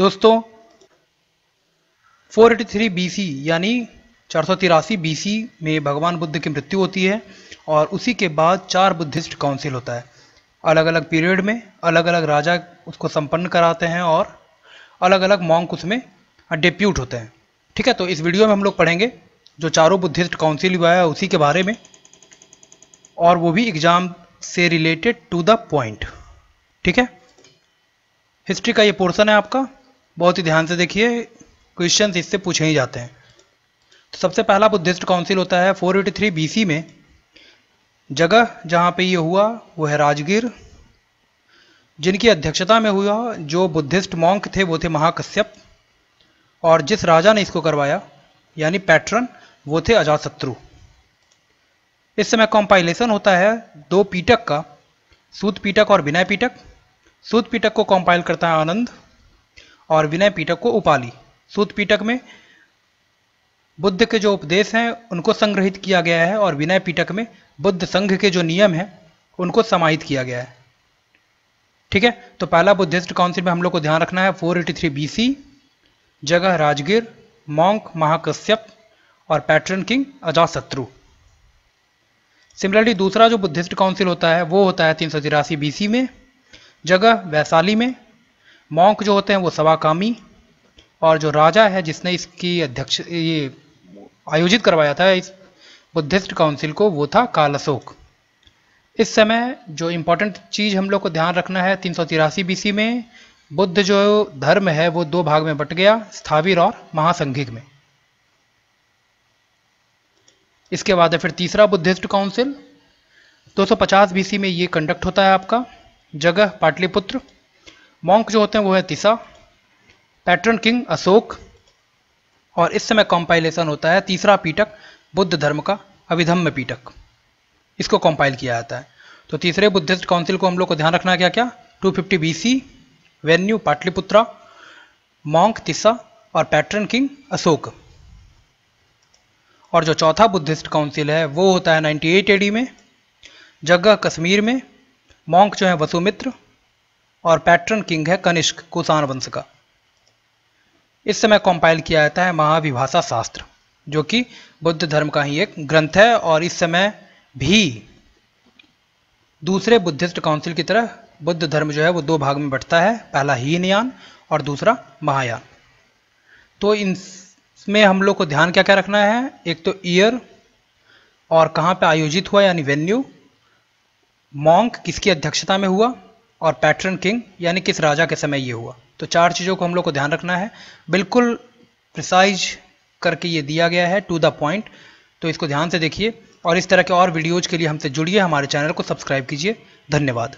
दोस्तों 483 बीसी यानी चार सौ तिरासी बीसी में भगवान बुद्ध की मृत्यु होती है और उसी के बाद चार बुद्धिस्ट काउंसिल होता है अलग अलग पीरियड में अलग अलग राजा उसको संपन्न कराते हैं और अलग अलग मॉन्क उसमें डिप्यूट होते हैं ठीक है तो इस वीडियो में हम लोग पढ़ेंगे जो चारों बुद्धिस्ट काउंसिल हुआ है उसी के बारे में और वो भी एग्ज़ाम से रिलेटेड टू द पॉइंट ठीक है हिस्ट्री का ये पोर्सन है आपका बहुत ही ध्यान से देखिए क्वेश्चन इससे पूछे ही जाते हैं तो सबसे पहला बुद्धिस्ट काउंसिल होता है 483 एटी में जगह जहाँ पे ये हुआ वो है राजगीर जिनकी अध्यक्षता में हुआ जो बुद्धिस्ट मॉन्क थे वो थे महाकश्यप और जिस राजा ने इसको करवाया यानी पैटर्न वो थे अजातशत्रु इस समय कॉम्पाइलेशन होता है दो पीटक का सूद पीटक और बिना पीटक सूद पीटक को कॉम्पाइल करता है आनंद और विनय पीटक को उपाली सूत पीटक में बुद्ध के जो उपदेश हैं उनको संग्रहित किया गया है और विनय पीटक में बुद्ध संघ के जो नियम हैं उनको समाहित किया गया है ठीक है तो पहला बुद्धिस्ट काउंसिल में हम लोग को ध्यान रखना है 483 एटी थ्री जगह राजगीर मॉन्क महाकश्यप और पैटर्न किंग अजाशत्रु सिमिलरली दूसरा जो बुद्धिस्ट काउंसिल होता है वो होता है तीन सौ तिरासी में जगह वैशाली में मॉन्क जो होते हैं वो सवाकामी और जो राजा है जिसने इसकी अध्यक्ष ये आयोजित करवाया था इस बुद्धिस्ट काउंसिल को वो था अशोक इस समय जो इम्पोर्टेंट चीज़ हम लोग को ध्यान रखना है तीन सौ तिरासी बीसी में बुद्ध जो धर्म है वो दो भाग में बट गया स्थावीर और महासंघिक में इसके बाद है फिर तीसरा बुद्धिस्ट काउंसिल 250 बीसी में ये कंडक्ट होता है आपका जगह पाटलिपुत्र मॉन्क जो होते हैं वो है तीसा पैटर्न किंग अशोक और इस समय कॉम्पाइलेशन होता है तीसरा पीटक बुद्ध धर्म का अभिधम्य पीटक इसको कॉम्पाइल किया जाता है तो तीसरे बुद्धिस्ट काउंसिल को हम लोग को ध्यान रखना है क्या क्या 250 fifty B C venue Pataliputra monk Tissa और पैटर्न किंग अशोक और जो चौथा बुद्धिस्ट काउंसिल है वो होता है 98 एडी में जगह कश्मीर में मॉन्क जो है वसुमित्र और पैटर्न किंग है कनिष्क कुसान वंश का इस समय कंपाइल किया जाता है महाविभाषा शास्त्र जो कि बुद्ध धर्म का ही एक ग्रंथ है और इस समय भी दूसरे बुद्धिस्ट काउंसिल की तरह बुद्ध धर्म जो है वो दो भाग में बंटता है पहला हीनयान और दूसरा महायान तो इसमें हम लोग को ध्यान क्या क्या रखना है एक तो ईयर और कहाँ पे आयोजित हुआ यानी वेन्यू मॉन्क किसकी अध्यक्षता में हुआ और पैटर्न किंग यानी किस राजा के समय ये हुआ तो चार चीज़ों को हम लोग को ध्यान रखना है बिल्कुल प्रिसाइज करके ये दिया गया है टू द पॉइंट तो इसको ध्यान से देखिए और इस तरह के और वीडियोज़ के लिए हमसे जुड़िए हमारे चैनल को सब्सक्राइब कीजिए धन्यवाद